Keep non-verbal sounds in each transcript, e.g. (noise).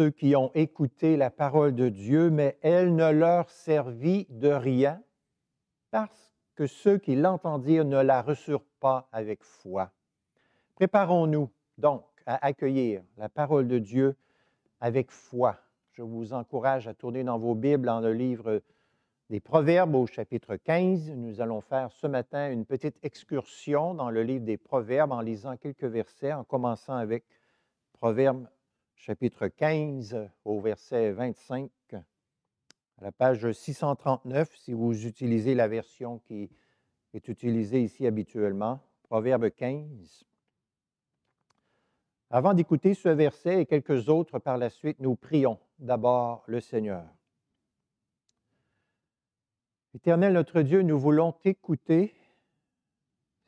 ceux qui ont écouté la parole de Dieu, mais elle ne leur servit de rien parce que ceux qui l'entendirent ne la reçurent pas avec foi. Préparons-nous donc à accueillir la parole de Dieu avec foi. Je vous encourage à tourner dans vos Bibles dans le livre des Proverbes au chapitre 15. Nous allons faire ce matin une petite excursion dans le livre des Proverbes en lisant quelques versets, en commençant avec Proverbe chapitre 15, euh, au verset 25, à la page 639, si vous utilisez la version qui est utilisée ici habituellement, Proverbe 15. Avant d'écouter ce verset et quelques autres par la suite, nous prions d'abord le Seigneur. Éternel notre Dieu, nous voulons t'écouter.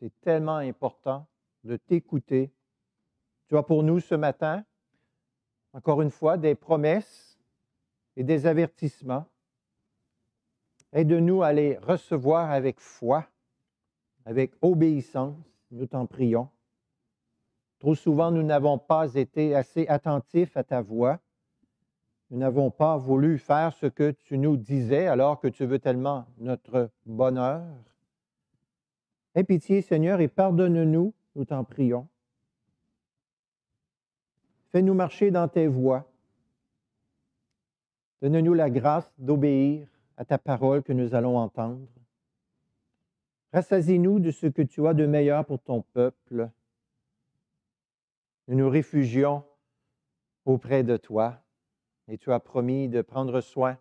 C'est tellement important de t'écouter. Tu as pour nous ce matin encore une fois, des promesses et des avertissements. Aide-nous à les recevoir avec foi, avec obéissance, nous t'en prions. Trop souvent, nous n'avons pas été assez attentifs à ta voix. Nous n'avons pas voulu faire ce que tu nous disais alors que tu veux tellement notre bonheur. Aie pitié, Seigneur, et pardonne-nous, nous t'en prions. Fais-nous marcher dans tes voies. Donne-nous la grâce d'obéir à ta parole que nous allons entendre. Rassasie-nous de ce que tu as de meilleur pour ton peuple. Nous nous réfugions auprès de toi et tu as promis de prendre soin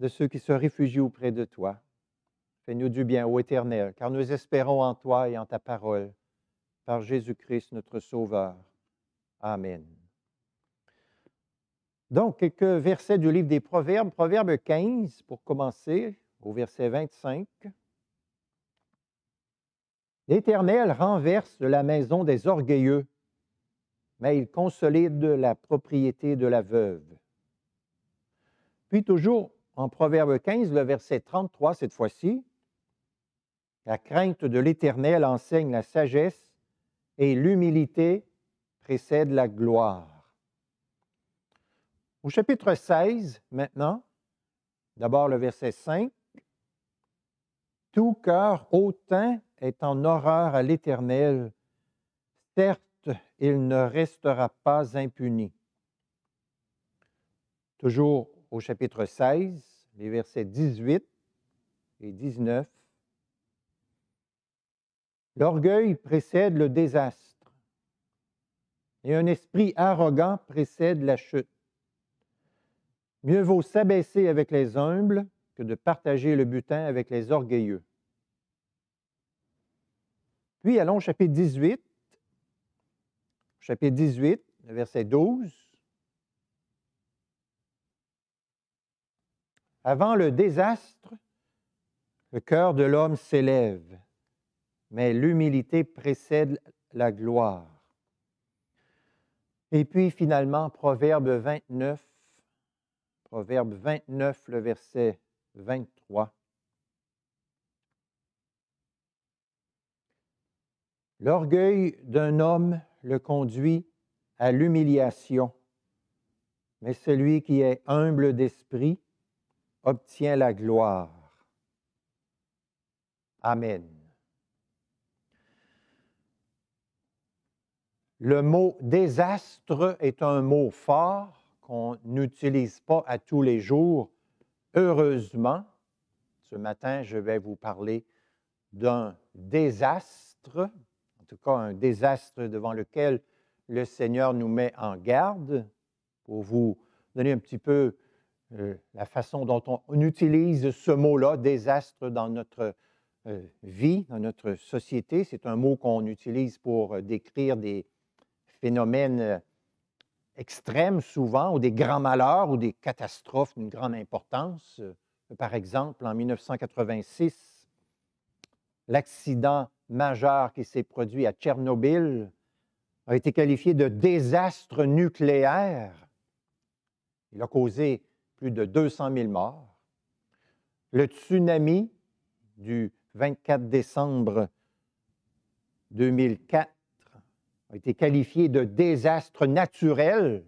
de ceux qui se réfugient auprès de toi. Fais-nous du bien, ô Éternel, car nous espérons en toi et en ta parole, par Jésus-Christ notre Sauveur. Amen. Donc, quelques versets du livre des Proverbes. Proverbe 15, pour commencer, au verset 25. L'Éternel renverse la maison des orgueilleux, mais il consolide la propriété de la veuve. Puis toujours en Proverbe 15, le verset 33, cette fois-ci, la crainte de l'Éternel enseigne la sagesse et l'humilité précède la gloire. Au chapitre 16, maintenant, d'abord le verset 5, Tout cœur hautain est en horreur à l'Éternel, certes, il ne restera pas impuni. Toujours au chapitre 16, les versets 18 et 19, L'orgueil précède le désastre et un esprit arrogant précède la chute. Mieux vaut s'abaisser avec les humbles que de partager le butin avec les orgueilleux. Puis allons au chapitre 18, chapitre 18, verset 12. Avant le désastre, le cœur de l'homme s'élève, mais l'humilité précède la gloire. Et puis finalement, Proverbe 29, Proverbe 29, le verset 23. L'orgueil d'un homme le conduit à l'humiliation, mais celui qui est humble d'esprit obtient la gloire. Amen. Le mot désastre est un mot fort qu'on n'utilise pas à tous les jours. Heureusement, ce matin, je vais vous parler d'un désastre, en tout cas un désastre devant lequel le Seigneur nous met en garde, pour vous donner un petit peu euh, la façon dont on, utilise ce mot-là, désastre, dans notre euh, vie, dans notre société. C'est un mot qu'on utilise pour euh, décrire des phénomènes euh, extrêmes souvent, ou des grands malheurs, ou des catastrophes d'une grande importance. Euh, par exemple, en 1986, l'accident majeur qui s'est produit à Tchernobyl a été qualifié de désastre nucléaire. Il a causé plus de 200 000 morts. Le tsunami du 24 décembre 2004 a été qualifié de désastre naturel,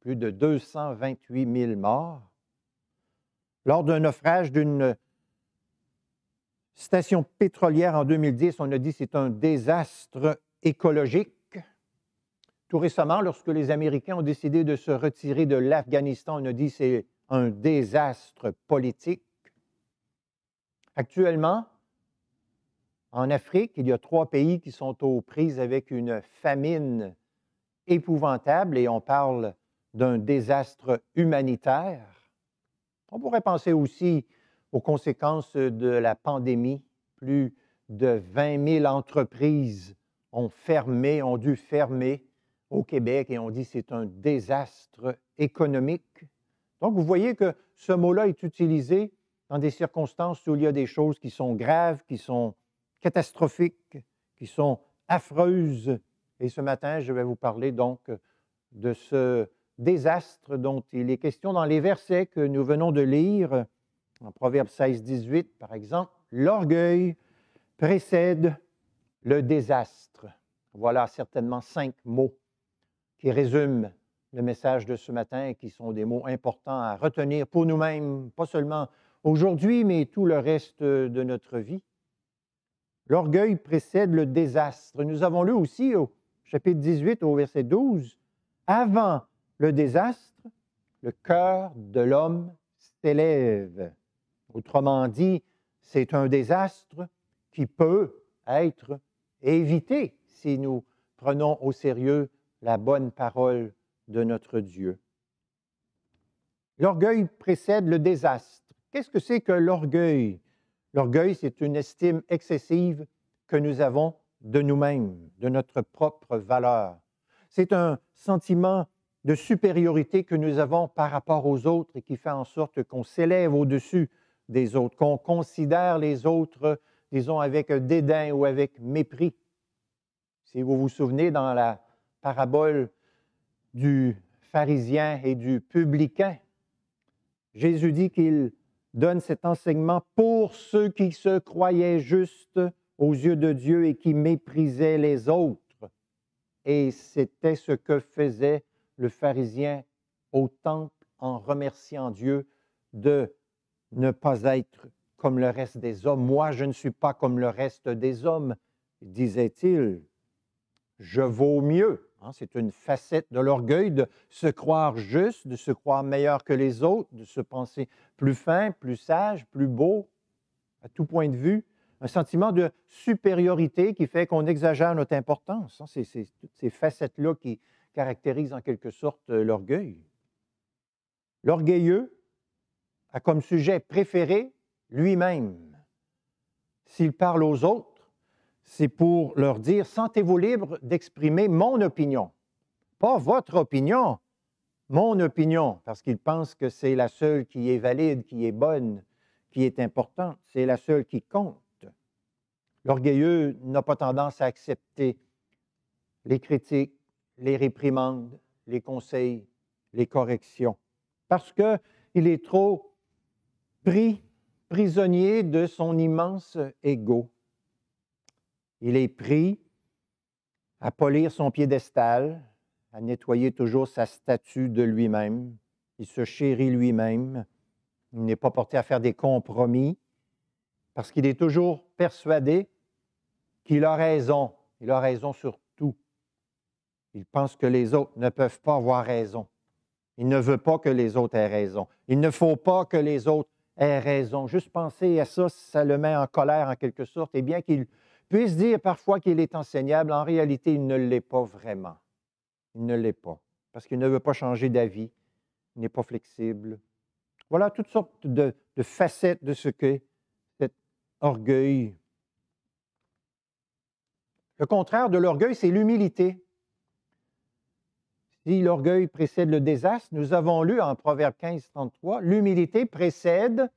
plus de 228 000 morts, lors d'un naufrage d'une station pétrolière en 2010, on a dit que c'est un désastre écologique. Tout récemment, lorsque les Américains ont décidé de se retirer de l'Afghanistan, on a dit que c'est un désastre politique. Actuellement, en Afrique, il y a trois pays qui sont aux prises avec une famine épouvantable et on parle d'un désastre humanitaire. On pourrait penser aussi aux conséquences de la pandémie. Plus de 20 000 entreprises ont fermé, ont dû fermer au Québec et on dit c'est un désastre économique. Donc vous voyez que ce mot-là est utilisé dans des circonstances où il y a des choses qui sont graves, qui sont catastrophiques qui sont affreuses. Et ce matin, je vais vous parler donc de ce désastre dont il est question dans les versets que nous venons de lire, en Proverbe 16, 18 par exemple. L'orgueil précède le désastre. Voilà certainement cinq mots qui résument le message de ce matin et qui sont des mots importants à retenir pour nous-mêmes, pas seulement aujourd'hui, mais tout le reste de notre vie. L'orgueil précède le désastre. Nous avons lu aussi au chapitre 18, au verset 12, avant le désastre, le cœur de l'homme s'élève. Autrement dit, c'est un désastre qui peut être évité si nous prenons au sérieux la bonne parole de notre Dieu. L'orgueil précède le désastre. Qu'est-ce que c'est que l'orgueil? L'orgueil, c'est une estime excessive que nous avons de nous-mêmes, de notre propre valeur. C'est un sentiment de supériorité que nous avons par rapport aux autres et qui fait en sorte qu'on s'élève au-dessus des autres, qu'on considère les autres, disons, avec dédain ou avec mépris. Si vous vous souvenez dans la parabole du pharisien et du publicain, Jésus dit qu'il donne cet enseignement pour ceux qui se croyaient justes aux yeux de Dieu et qui méprisaient les autres. Et c'était ce que faisait le pharisien au temple en remerciant Dieu de ne pas être comme le reste des hommes. Moi, je ne suis pas comme le reste des hommes, disait-il. Je vaux mieux. Hein, c'est une facette de l'orgueil de se croire juste, de se croire meilleur que les autres, de se penser plus fin, plus sage, plus beau, à tout point de vue. Un sentiment de supériorité qui fait qu'on exagère notre importance. Hein. c'est toutes ces facettes-là qui caractérisent en quelque sorte euh, l'orgueil. L'orgueilleux a comme sujet préféré lui-même. S'il parle aux autres, c'est pour leur dire sentez-vous libre d'exprimer mon opinion. Pas votre opinion, mon opinion, parce qu'ils pensent que c'est la seule qui est valide, qui est bonne, qui est importante, c'est la seule qui compte. L'orgueilleux n'a pas tendance à accepter les critiques, les réprimandes, les conseils, les corrections, parce qu'il est trop pris, prisonnier de son immense ego. Il est pris à polir son piédestal, à nettoyer toujours sa statue de lui-même. Il se chérit lui-même. Il n'est pas porté à faire des compromis parce qu'il est toujours persuadé qu'il a raison. Il a raison sur tout. Il pense que les autres ne peuvent pas avoir raison. Il ne veut pas que les autres aient raison. Il ne faut pas que les autres aient raison. Juste penser à ça, ça le met en colère en quelque sorte. Et eh bien qu'il puisse dire parfois qu'il est enseignable, en réalité, il ne l'est pas vraiment. Il ne l'est pas, parce qu'il ne veut pas changer d'avis, il n'est pas flexible. Voilà toutes sortes de, facettes de ce que cet orgueil. Le contraire de l'orgueil, c'est l'humilité. Si l'orgueil précède le désastre, nous avons lu en Proverbe 15, 33, l'humilité précède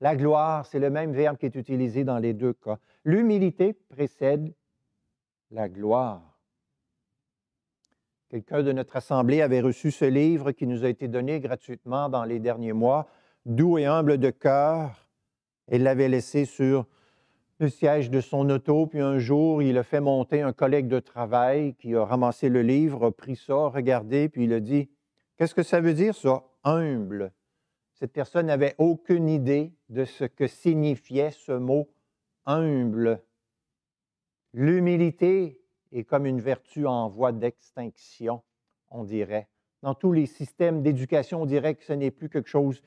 la gloire. C'est le même verbe qui est utilisé dans les deux cas. L'humilité précède la gloire. Quelqu'un de notre assemblée avait reçu ce livre qui nous a été donné gratuitement dans les derniers mois, Doux et humble de cœur. et l'avait laissé sur le siège de son auto, puis un jour, il a fait monter un collègue de travail qui a ramassé le livre, a pris ça, regardé, puis il a dit Qu'est-ce que ça veut dire, ça, humble Cette personne n'avait aucune idée de ce que signifiait ce mot humble. L'humilité est comme une vertu en voie d'extinction, on dirait. Dans tous les systèmes d'éducation, on dirait que ce n'est plus quelque chose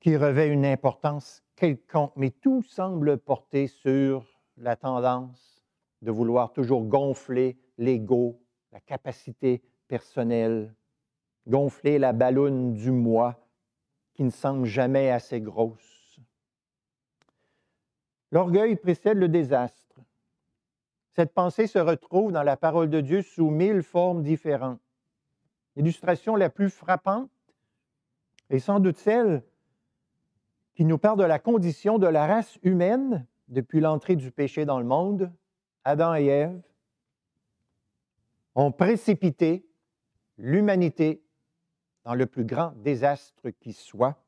qui revêt une importance quelconque, mais tout semble porter sur la tendance de vouloir toujours gonfler l'ego, la capacité personnelle, gonfler la ballonne du moi qui ne semble jamais assez grosse L'orgueil précède le désastre. Cette pensée se retrouve dans la parole de Dieu sous mille formes différentes. L'illustration la plus frappante est sans doute celle qui nous parle de la condition de la race humaine depuis l'entrée du péché dans le monde. Adam et Ève ont précipité l'humanité dans le plus grand désastre qui soit,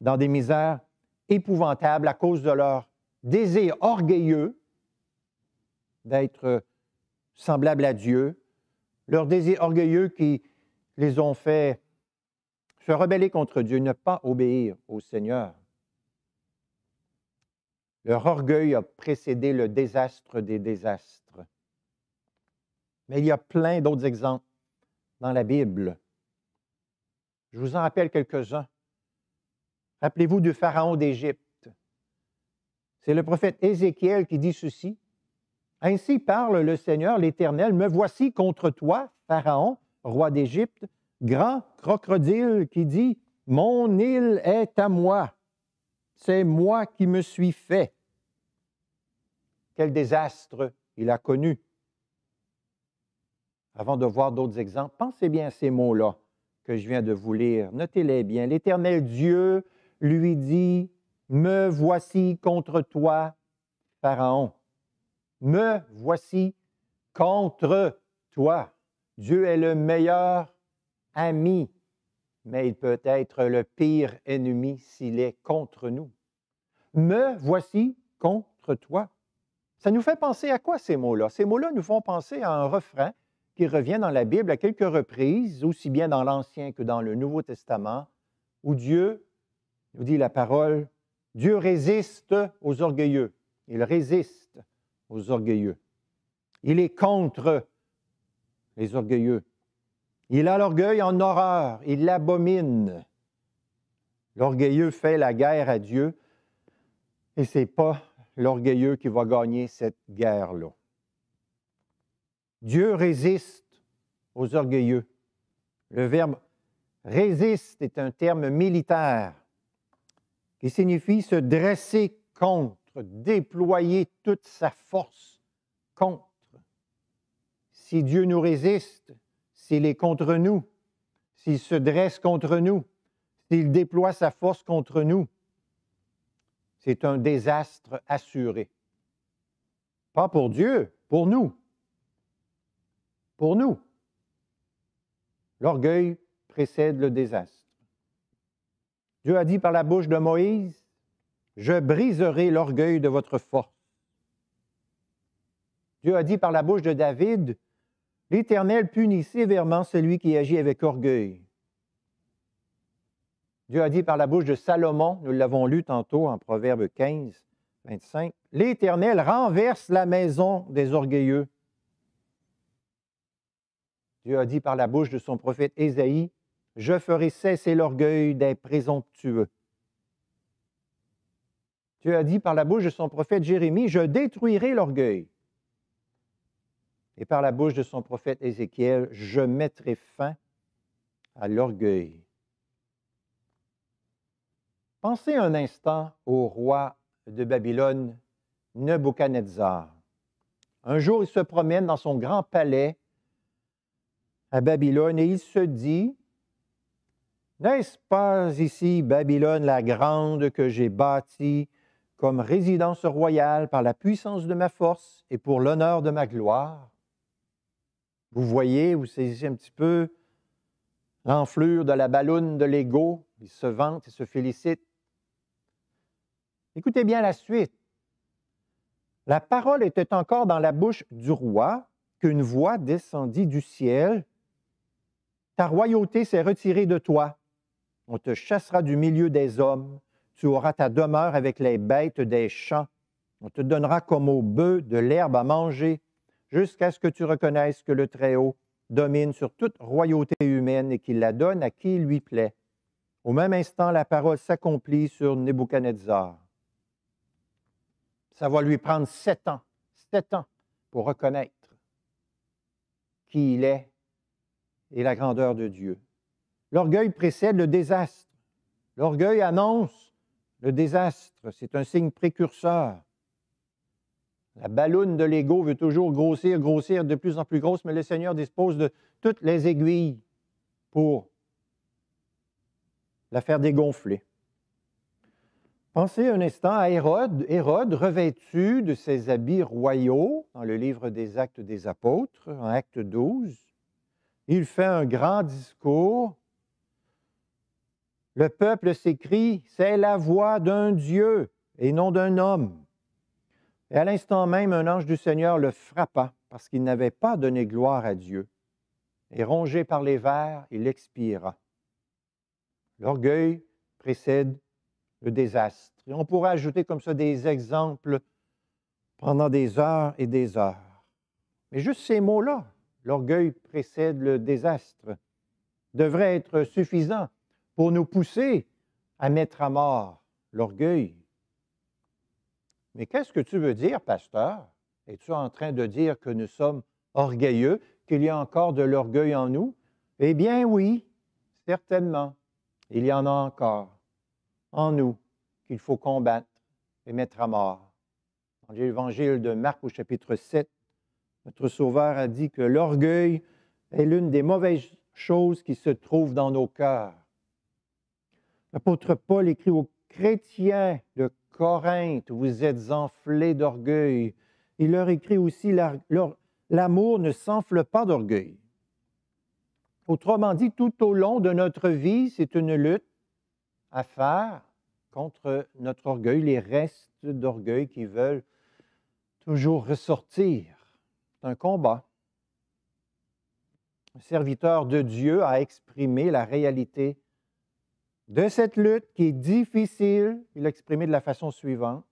dans des misères épouvantables à cause de leur désir orgueilleux d'être semblables à Dieu, leur désir orgueilleux qui les ont fait se rebeller contre Dieu, ne pas obéir au Seigneur. Leur orgueil a précédé le désastre des désastres. Mais il y a plein d'autres exemples dans la Bible. Je vous en rappelle quelques-uns. Rappelez-vous du Pharaon d'Égypte. C'est le prophète Ézéchiel qui dit ceci. Ainsi parle le Seigneur l'Éternel, me voici contre toi, Pharaon, roi d'Égypte, grand crocodile qui dit, Mon île est à moi, c'est moi qui me suis fait. Quel désastre il a connu. Avant de voir d'autres exemples, pensez bien à ces mots-là que je viens de vous lire. Notez-les bien. L'Éternel Dieu lui dit, me voici contre toi, Pharaon. Me voici contre toi. Dieu est le meilleur ami, mais il peut être le pire ennemi s'il est contre nous. Me voici contre toi. Ça nous fait penser à quoi ces mots-là? Ces mots-là nous font penser à un refrain qui revient dans la Bible à quelques reprises, aussi bien dans l'Ancien que dans le Nouveau Testament, où Dieu nous dit la parole Dieu résiste aux orgueilleux. Il résiste aux orgueilleux. Il est contre les orgueilleux. Il a l'orgueil en horreur. Il l'abomine. L'orgueilleux fait la guerre à Dieu et ce n'est pas l'orgueilleux qui va gagner cette guerre-là. Dieu résiste aux orgueilleux. Le verbe résiste est un terme militaire il signifie se dresser contre, déployer toute sa force contre. Si Dieu nous résiste, s'il est contre nous, s'il se dresse contre nous, s'il déploie sa force contre nous, c'est un désastre assuré. Pas pour Dieu, pour nous. Pour nous. L'orgueil précède le désastre. Dieu a dit par la bouche de Moïse, je briserai l'orgueil de votre force. Dieu a dit par la bouche de David, l'Éternel punit sévèrement celui qui agit avec orgueil. Dieu a dit par la bouche de Salomon, nous l'avons lu tantôt en Proverbe 15, 25, L'Éternel renverse la maison des orgueilleux. Dieu a dit par la bouche de son prophète Ésaïe, je ferai cesser l'orgueil des présomptueux. Dieu a dit par la bouche de son prophète Jérémie, je détruirai l'orgueil. Et par la bouche de son prophète Ézéchiel, je mettrai fin à l'orgueil. Pensez un instant au roi de Babylone, Nebuchadnezzar. Un jour, il se promène dans son grand palais à Babylone et il se dit, n'est-ce pas ici Babylone la grande que j'ai bâtie comme résidence royale par la puissance de ma force et pour l'honneur de ma gloire? Vous voyez, vous saisissez un petit peu l'enflure de la balloune de l'ego. Il se vante et se félicite. Écoutez bien la suite. La parole était encore dans la bouche du roi qu'une voix descendit du ciel. Ta royauté s'est retirée de toi. On te chassera du milieu des hommes. Tu auras ta demeure avec les bêtes des champs. On te donnera comme au bœuf de l'herbe à manger, jusqu'à ce que tu reconnaisses que le Très-Haut domine sur toute royauté humaine et qu'il la donne à qui lui plaît. Au même instant, la parole s'accomplit sur Nebuchadnezzar. Ça va lui prendre sept ans, sept ans pour reconnaître qui il est et la grandeur de Dieu. L'orgueil précède le désastre. L'orgueil annonce le désastre. C'est un signe précurseur. La balloune de l'ego veut toujours grossir, grossir, de plus en plus grosse, mais le Seigneur dispose de toutes les aiguilles pour la faire dégonfler. Pensez un instant à Hérode. Hérode, revêtu de ses habits royaux, dans le livre des Actes des Apôtres, en Acte 12, il fait un grand discours le peuple s'écrie, c'est la voix d'un Dieu et non d'un homme. Et à l'instant même, un ange du Seigneur le frappa parce qu'il n'avait pas donné gloire à Dieu. Et rongé par les vers, il expira. L'orgueil précède le désastre. Et on pourrait ajouter comme ça des exemples pendant des heures et des heures. Mais juste ces mots-là, l'orgueil précède le désastre, devraient être suffisants pour nous pousser à mettre à mort l'orgueil. Mais qu'est-ce que tu veux dire, pasteur? Es-tu en train de dire que nous sommes orgueilleux, qu'il y a encore de l'orgueil en nous? Eh bien oui, certainement, il y en a encore en nous qu'il faut combattre et mettre à mort. Dans l'évangile de Marc au chapitre 7, notre Sauveur a dit que l'orgueil est l'une des mauvaises choses qui se trouvent dans nos cœurs. L'apôtre Paul écrit aux chrétiens de Corinthe, vous êtes enflés d'orgueil. Il leur écrit aussi, l'amour ne s'enfle pas d'orgueil. Autrement dit, tout au long de notre vie, c'est une lutte à faire contre notre orgueil, les restes d'orgueil qui veulent toujours ressortir. C'est un combat. Un serviteur de Dieu a exprimé la réalité de cette lutte qui est difficile, il l'a exprimé de la façon suivante.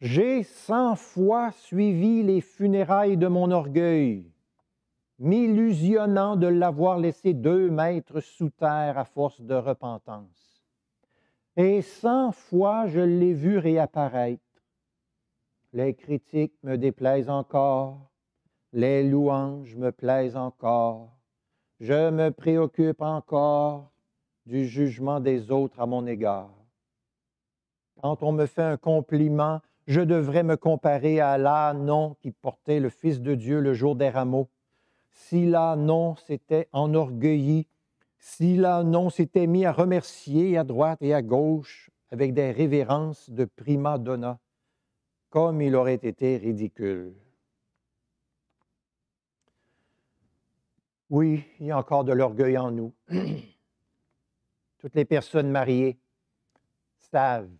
J'ai cent fois suivi les funérailles de mon orgueil, m'illusionnant de l'avoir laissé deux mètres sous terre à force de repentance. Et cent fois je l'ai vu réapparaître. Les critiques me déplaisent encore, les louanges me plaisent encore, je me préoccupe encore, du jugement des autres à mon égard. Quand on me fait un compliment, je devrais me comparer à non qui portait le Fils de Dieu le jour des rameaux. Si non s'était enorgueilli, si non s'était mis à remercier à droite et à gauche avec des révérences de prima donna, comme il aurait été ridicule. Oui, il y a encore de l'orgueil en nous. (clears throat) toutes les personnes mariées savent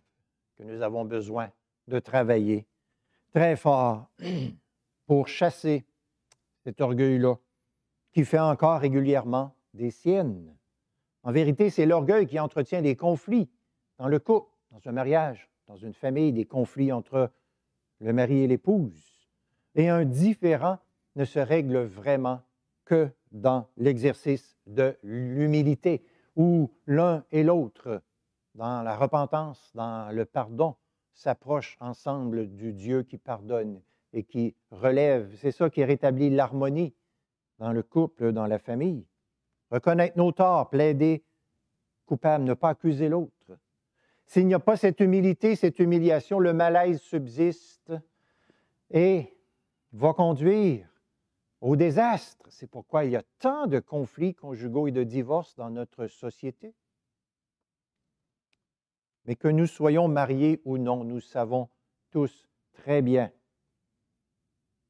que nous avons besoin de travailler très fort (clears throat) pour chasser cet orgueil-là qui fait encore régulièrement des siennes. En vérité, c'est l'orgueil qui entretient des conflits dans le couple, dans un mariage, dans une famille, des conflits entre le mari et l'épouse. Et un différent ne se règle vraiment que dans l'exercice de l'humilité où l'un et l'autre, dans la repentance, dans le pardon, s'approchent ensemble du Dieu qui pardonne et qui relève. C'est ça qui rétablit l'harmonie dans le couple, dans la famille. Reconnaître nos torts, plaider coupable, ne pas accuser l'autre. S'il n'y a pas cette humilité, cette humiliation, le malaise subsiste et va conduire au désastre. C'est pourquoi il y a tant de conflits conjugaux et de divorces dans notre société. Mais que nous soyons mariés ou non, nous savons tous très bien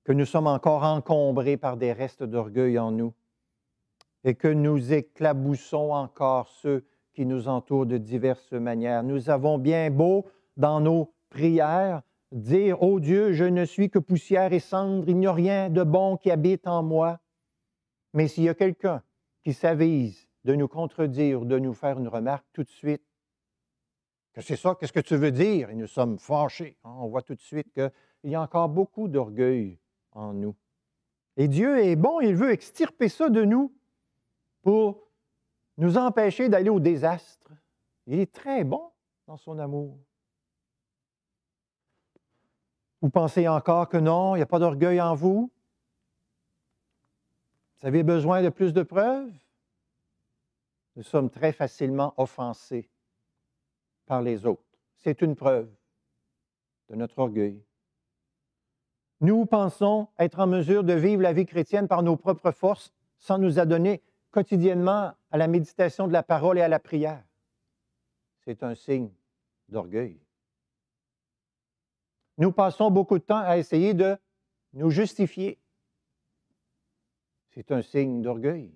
que nous sommes encore encombrés par des restes d'orgueil en nous et que nous éclaboussons encore ceux qui nous entourent de diverses manières. Nous avons bien beau, dans nos prières, dire, Ô oh Dieu, je ne suis que poussière et cendre, il n'y a rien de bon qui habite en moi. Mais s'il y a quelqu'un qui s'avise de nous contredire, de nous faire une remarque tout de suite, que c'est ça, qu'est-ce que tu veux dire? Et nous sommes fâchés. Hein? On voit tout de suite qu'il y a encore beaucoup d'orgueil en nous. Et Dieu est bon, il veut extirper ça de nous pour nous empêcher d'aller au désastre. Il est très bon dans son amour. Vous pensez encore que non, il n'y a pas d'orgueil en vous? Vous avez besoin de plus de preuves? Nous sommes très facilement offensés par les autres. C'est une preuve de notre orgueil. Nous pensons être en mesure de vivre la vie chrétienne par nos propres forces sans nous adonner quotidiennement à la méditation de la parole et à la prière. C'est un signe d'orgueil nous passons beaucoup de temps à essayer de nous justifier. C'est un signe d'orgueil.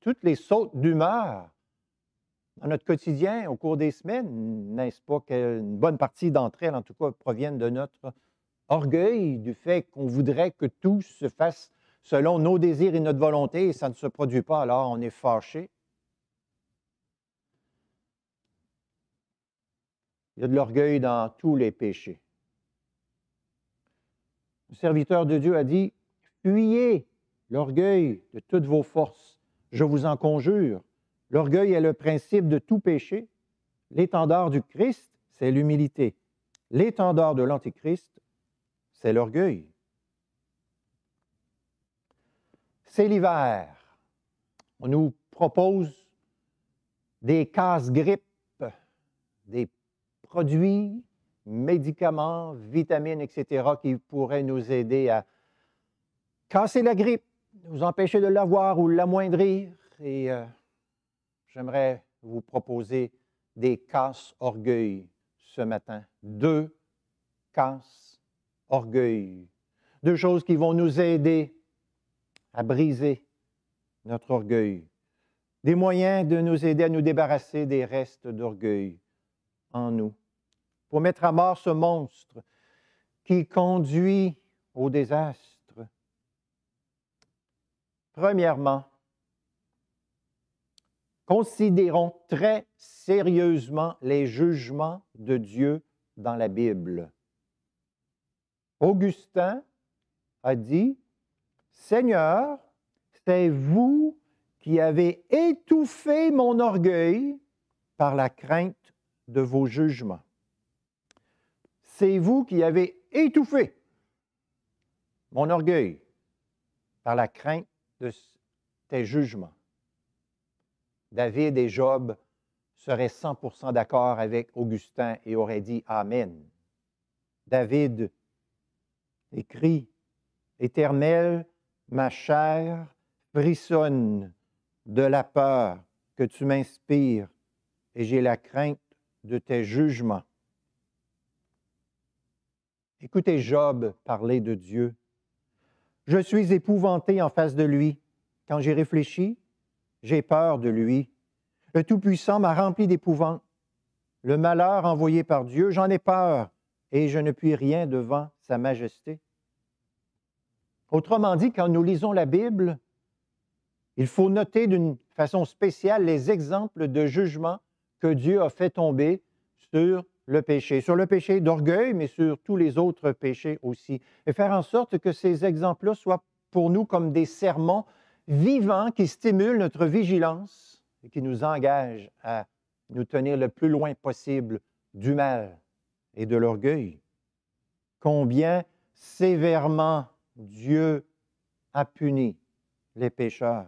Toutes les sautes d'humeur dans notre quotidien au cours des semaines, n'est-ce pas qu'une bonne partie d'entre elles, en tout cas, proviennent de notre orgueil, du fait qu'on voudrait que tout se fasse selon nos désirs et notre volonté, et ça ne se produit pas, alors on est fâché. Il y a de l'orgueil dans tous les péchés. Le serviteur de Dieu a dit, Fuyez l'orgueil de toutes vos forces, je vous en conjure. L'orgueil est le principe de tout péché. L'étendard du Christ, c'est l'humilité. L'étendard de l'Antichrist, c'est l'orgueil. C'est l'hiver. On nous propose des casse grippe des produits, médicaments, vitamines, etc., qui pourraient nous aider à casser la grippe, nous empêcher de l'avoir ou l'amoindrir. Et euh, j'aimerais vous proposer des casses-orgueil ce matin. Deux casses-orgueil. Deux choses qui vont nous aider à briser notre orgueil. Des moyens de nous aider à nous débarrasser des restes d'orgueil en nous pour mettre à mort ce monstre qui conduit au désastre. Premièrement, considérons très sérieusement les jugements de Dieu dans la Bible. Augustin a dit, Seigneur, c'est vous qui avez étouffé mon orgueil par la crainte de vos jugements c'est vous qui avez étouffé mon orgueil par la crainte de tes jugements. David et Job seraient 100% d'accord avec Augustin et auraient dit Amen. David écrit Éternel, ma chair frissonne de la peur que tu m'inspires et j'ai la crainte de tes jugements. Écoutez Job parler de Dieu. Je suis épouvanté en face de lui. Quand j'ai réfléchi j'ai peur de lui. Le Tout-Puissant m'a rempli d'épouvante. Le malheur envoyé par Dieu, j'en ai peur et je ne puis rien devant sa majesté. Autrement dit, quand nous lisons la Bible, il faut noter d'une façon spéciale les exemples de jugement que Dieu a fait tomber sur le péché, sur le péché d'orgueil, mais sur tous les autres péchés aussi. Et faire en sorte que ces exemples-là soient pour nous comme des sermons vivants qui stimulent notre vigilance et qui nous engagent à nous tenir le plus loin possible du mal et de l'orgueil. Combien sévèrement Dieu a puni les pécheurs.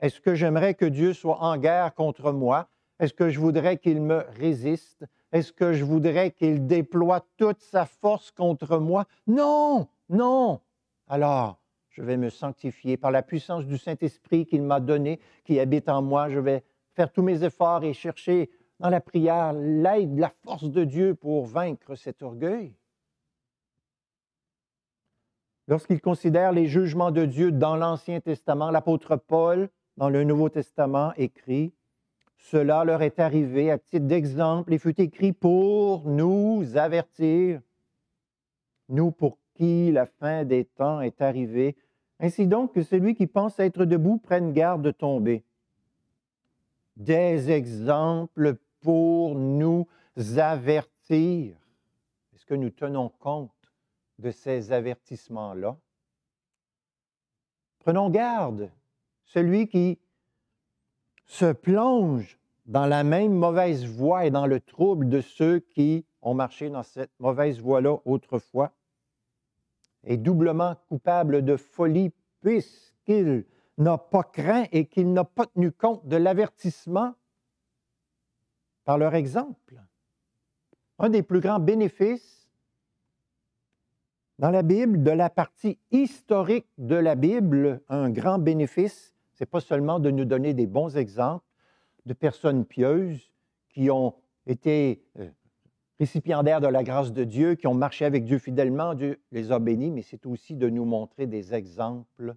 Est-ce que j'aimerais que Dieu soit en guerre contre moi est-ce que je voudrais qu'il me résiste? Est-ce que je voudrais qu'il déploie toute sa force contre moi? Non, non. Alors, je vais me sanctifier par la puissance du Saint-Esprit qu'il m'a donné, qui habite en moi. Je vais faire tous mes efforts et chercher dans la prière l'aide, la force de Dieu pour vaincre cet orgueil. Lorsqu'il considère les jugements de Dieu dans l'Ancien Testament, l'apôtre Paul, dans le Nouveau Testament, écrit cela leur est arrivé à titre d'exemple et fut écrit pour nous avertir, nous pour qui la fin des temps est arrivée. Ainsi donc que celui qui pense être debout prenne garde de tomber. Des exemples pour nous avertir. Est-ce que nous tenons compte de ces avertissements-là? Prenons garde. Celui qui se plonge dans la même mauvaise voie et dans le trouble de ceux qui ont marché dans cette mauvaise voie-là autrefois, et doublement coupable de folie, puisqu'il n'a pas craint et qu'il n'a pas tenu compte de l'avertissement par leur exemple. Un des plus grands bénéfices dans la Bible, de la partie historique de la Bible, un grand bénéfice, n'est pas seulement de nous donner des bons exemples de personnes pieuses qui ont été euh, récipiendaires de la grâce de Dieu, qui ont marché avec Dieu fidèlement, Dieu les a bénis, mais c'est aussi de nous montrer des exemples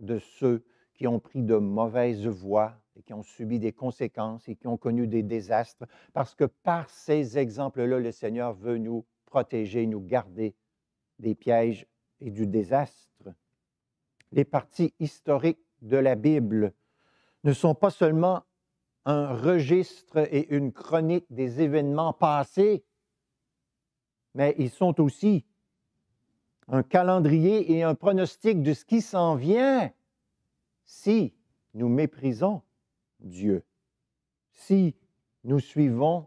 de ceux qui ont pris de mauvaises voies et qui ont subi des conséquences et qui ont connu des désastres, parce que par ces exemples-là, le Seigneur veut nous protéger, nous garder des pièges et du désastre. Les parties historiques de la Bible ne sont pas seulement un registre et une chronique des événements passés, mais ils sont aussi un calendrier et un pronostic de ce qui s'en vient si nous méprisons Dieu, si nous suivons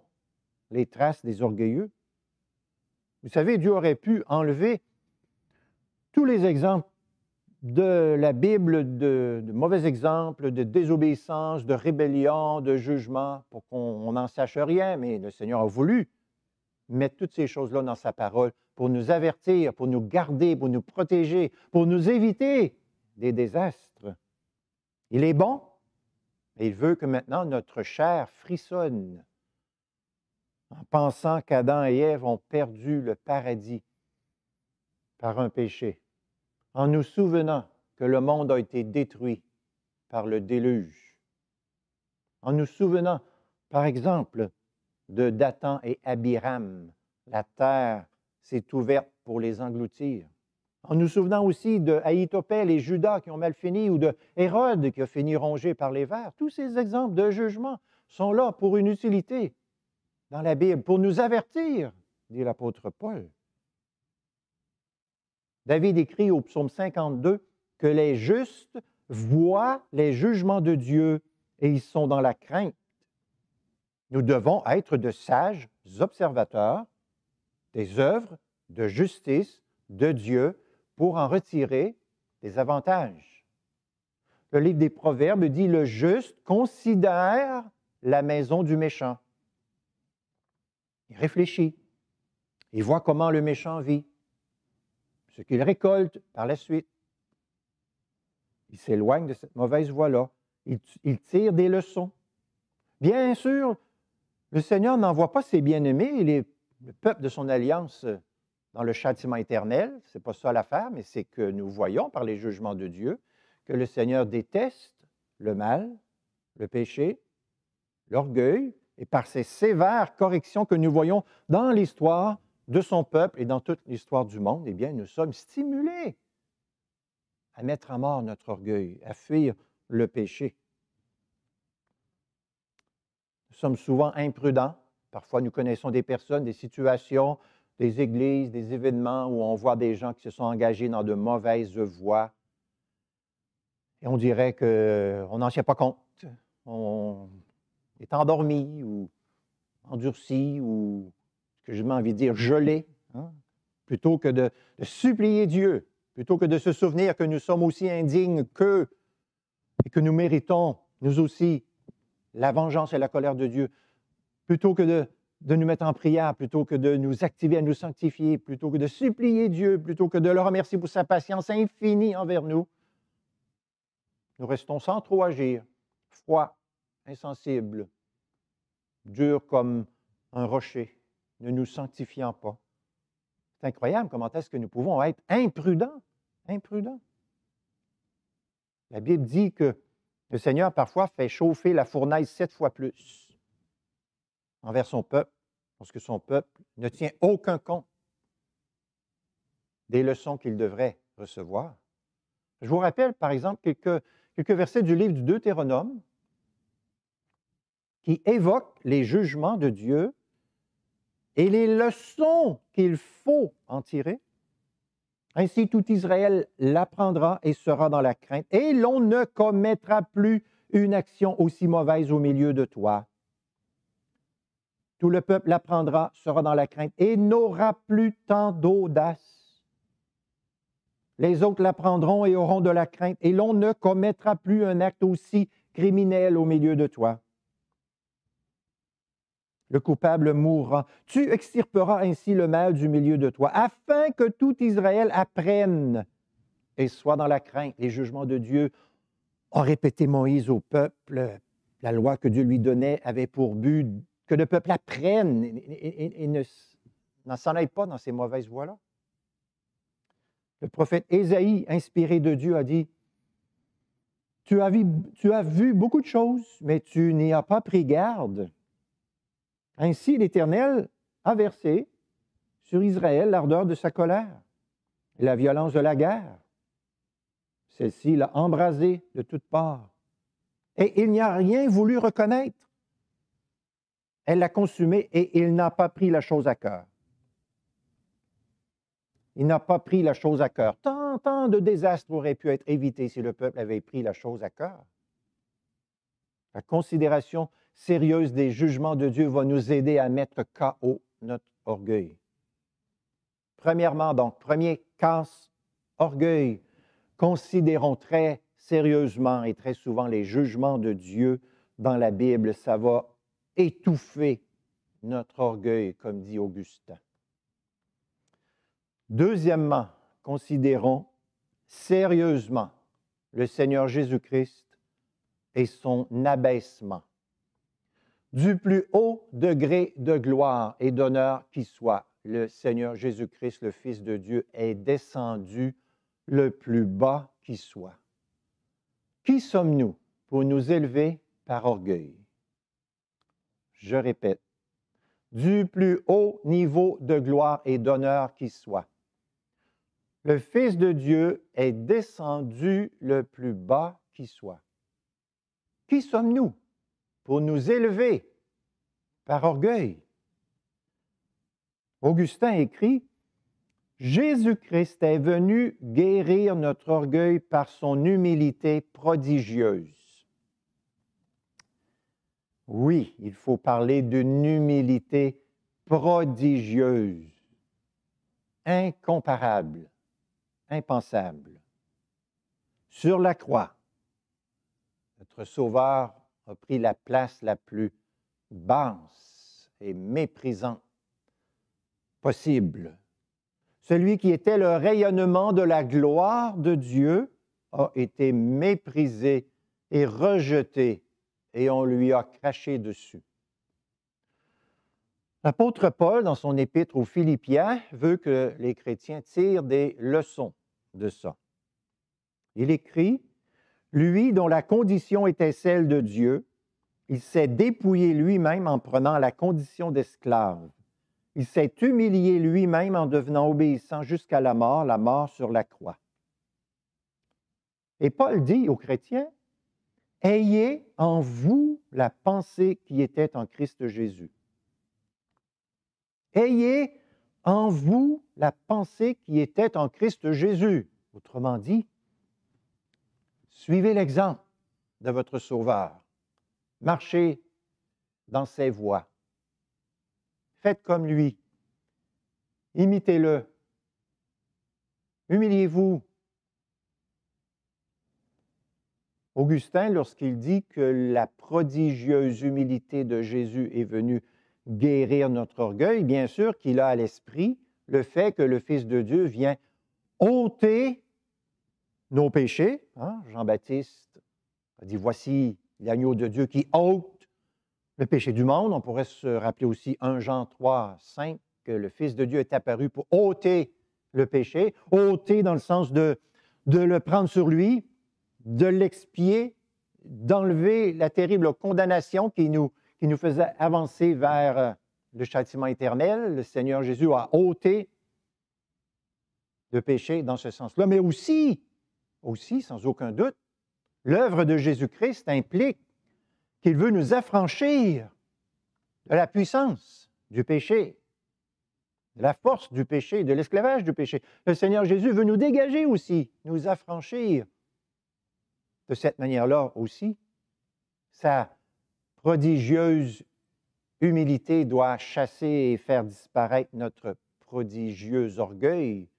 les traces des orgueilleux. Vous savez, Dieu aurait pu enlever tous les exemples de la Bible de, mauvais exemples, de désobéissance, de rébellion, de jugement, pour qu'on n'en sache rien, mais le Seigneur a voulu mettre toutes ces choses-là dans sa parole pour nous avertir, pour nous garder, pour nous protéger, pour nous éviter des désastres. Il est bon, mais il veut que maintenant notre chair frissonne en pensant qu'Adam et Ève ont perdu le paradis par un péché en nous souvenant que le monde a été détruit par le déluge, en nous souvenant, par exemple, de Dathan et Abiram, la terre s'est ouverte pour les engloutir. En nous souvenant aussi de et Judas qui ont mal fini ou de Hérode qui a fini rongé par les vers, tous ces exemples de jugement sont là pour une utilité dans la Bible, pour nous avertir, dit l'apôtre Paul. David écrit au psaume 52 que les justes voient les jugements de Dieu et ils sont dans la crainte. Nous devons être de sages observateurs des œuvres de justice de Dieu pour en retirer des avantages. Le livre des Proverbes dit Le juste considère la maison du méchant. Il réfléchit. Il voit comment le méchant vit ce qu'il récolte par la suite. Il s'éloigne de cette mauvaise voie-là. Il, tire des leçons. Bien sûr, le Seigneur n'envoie pas ses bien-aimés et le peuple de son alliance euh, dans le châtiment éternel. Ce n'est pas ça l'affaire, mais c'est que nous voyons par les jugements de Dieu que le Seigneur déteste le mal, le péché, l'orgueil, et par ces sévères corrections que nous voyons dans l'histoire de son peuple et dans toute l'histoire du monde, eh bien, nous sommes stimulés à mettre à mort notre orgueil, à fuir le péché. Nous sommes souvent imprudents. Parfois, nous connaissons des personnes, des situations, des églises, des événements où on voit des gens qui se sont engagés dans de mauvaises voies. Et on dirait qu'on n'en tient pas compte. On est endormi ou endurci ou j'ai envie de dire gelé, hein, plutôt que de, supplier Dieu, plutôt que de se souvenir que nous sommes aussi indignes qu'eux et que nous méritons, nous aussi, la vengeance et la colère de Dieu, plutôt que de, de nous mettre en prière, plutôt que de nous activer à nous sanctifier, plutôt que de supplier Dieu, plutôt que de le remercier pour sa patience infinie envers nous, nous restons sans trop agir, froids, insensibles, durs comme un rocher ne nous sanctifiant pas. C'est incroyable comment est-ce que nous pouvons être imprudents, imprudents. La Bible dit que le Seigneur parfois fait chauffer la fournaise sept fois plus envers son peuple, parce que son peuple ne tient aucun compte des leçons qu'il devrait recevoir. Je vous rappelle, par exemple, quelques, quelques versets du livre du Deutéronome qui évoquent les jugements de Dieu et les leçons qu'il faut en tirer. Ainsi, tout Israël l'apprendra et sera dans la crainte, et l'on ne commettra plus une action aussi mauvaise au milieu de toi. Tout le peuple l'apprendra, sera dans la crainte, et n'aura plus tant d'audace. Les autres l'apprendront et auront de la crainte, et l'on ne commettra plus un acte aussi criminel au milieu de toi. Le coupable mourra. Tu extirperas ainsi le mal du milieu de toi, afin que tout Israël apprenne et soit dans la crainte Les jugements de Dieu. ont répété Moïse au peuple, la loi que Dieu lui donnait avait pour but que le peuple apprenne et, ne, s'en aille pas dans ces mauvaises voies-là. Le prophète Ésaïe, inspiré de Dieu, a dit tu as vu beaucoup de choses, mais tu n'y as pas pris garde. Ainsi, l'Éternel a versé sur Israël l'ardeur de sa colère et la violence de la guerre. Celle-ci l'a embrasé de toutes parts. Et il n'y a rien voulu reconnaître. Elle l'a consumé et il n'a pas pris la chose à cœur. Il n'a pas pris la chose à cœur. Tant, tant de désastres auraient pu être évités si le peuple avait pris la chose à cœur. La considération sérieuse des jugements de Dieu va nous aider à mettre KO notre orgueil. Premièrement, donc, premier, casse orgueil. Considérons très sérieusement et très souvent les jugements de Dieu dans la Bible. Ça va étouffer notre orgueil, comme dit Augustin. Deuxièmement, considérons sérieusement le Seigneur Jésus-Christ et son abaissement du plus haut degré de gloire et d'honneur qui soit. Le Seigneur Jésus-Christ, le Fils de Dieu, est descendu le plus bas qui soit. Qui sommes-nous pour nous élever par orgueil? Je répète, du plus haut niveau de gloire et d'honneur qui soit. Le Fils de Dieu est descendu le plus bas qui soit. Qui sommes-nous nous élever par orgueil. Augustin écrit, Jésus-Christ est venu guérir notre orgueil par son humilité prodigieuse. Oui, il faut parler d'une humilité prodigieuse, incomparable, impensable. Sur la croix, notre Sauveur a pris la place la plus basse et méprisante possible. Celui qui était le rayonnement de la gloire de Dieu a été méprisé et rejeté, et on lui a craché dessus. L'apôtre Paul, dans son épître aux Philippiens, veut que les chrétiens tirent des leçons de ça. Il écrit lui dont la condition était celle de Dieu, il s'est dépouillé lui-même en prenant la condition d'esclave. Il s'est humilié lui-même en devenant obéissant jusqu'à la mort, la mort sur la croix. Et Paul dit aux chrétiens, Ayez en vous la pensée qui était en Christ Jésus. Ayez en vous la pensée qui était en Christ Jésus. Autrement dit, Suivez l'exemple de votre Sauveur. Marchez dans ses voies. Faites comme lui. Imitez-le. Humiliez-vous. Augustin, lorsqu'il dit que la prodigieuse humilité de Jésus est venue guérir notre orgueil, bien sûr qu'il a à l'esprit le fait que le Fils de Dieu vient ôter nos péchés. Hein. Jean-Baptiste a dit Voici l'agneau de Dieu qui ôte le péché du monde. On pourrait se rappeler aussi 1 Jean 3, 5, que le Fils de Dieu est apparu pour ôter le péché, ôter dans le sens de, de le prendre sur lui, de l'expier, d'enlever la terrible condamnation qui nous, qui nous faisait avancer vers euh, le châtiment éternel. Le Seigneur Jésus a ôté le péché dans ce sens-là, mais aussi aussi, sans aucun doute, l'œuvre de Jésus-Christ implique qu'il veut nous affranchir de la puissance du péché, de la force du péché, de l'esclavage du péché. Le Seigneur Jésus veut nous dégager aussi, nous affranchir. De cette manière-là aussi, sa prodigieuse humilité doit chasser et faire disparaître notre prodigieux orgueil.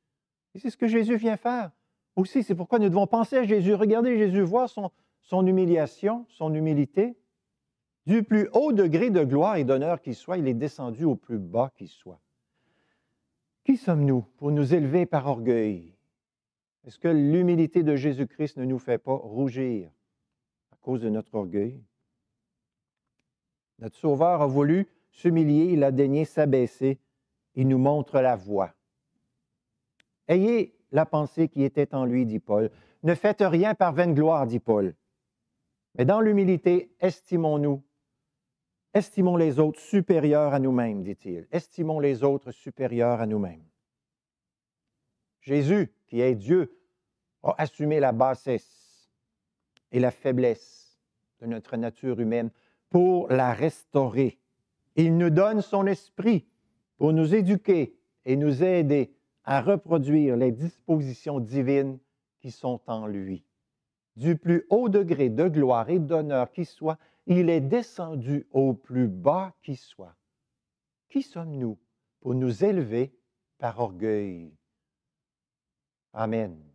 Et c'est ce que Jésus vient faire aussi, c'est pourquoi nous devons penser à Jésus. Regardez Jésus voir son, son humiliation, son humilité. Du plus haut degré de gloire et d'honneur qu'il soit, il est descendu au plus bas qu'il soit. Qui sommes-nous pour nous élever par orgueil? Est-ce que l'humilité de Jésus-Christ ne nous fait pas rougir à cause de notre orgueil? Notre Sauveur a voulu s'humilier, il a daigné s'abaisser, il nous montre la voie. Ayez la pensée qui était en lui, dit Paul. Ne faites rien par vaine gloire, dit Paul. Mais dans l'humilité, estimons-nous. Estimons les autres supérieurs à nous-mêmes, dit-il. Estimons les autres supérieurs à nous-mêmes. Jésus, qui est Dieu, a assumé la bassesse et la faiblesse de notre nature humaine pour la restaurer. Il nous donne son esprit pour nous éduquer et nous aider à reproduire les dispositions divines qui sont en lui. Du plus haut degré de gloire et d'honneur qui soit, il est descendu au plus bas qui soit. Qui sommes-nous pour nous élever par orgueil? Amen.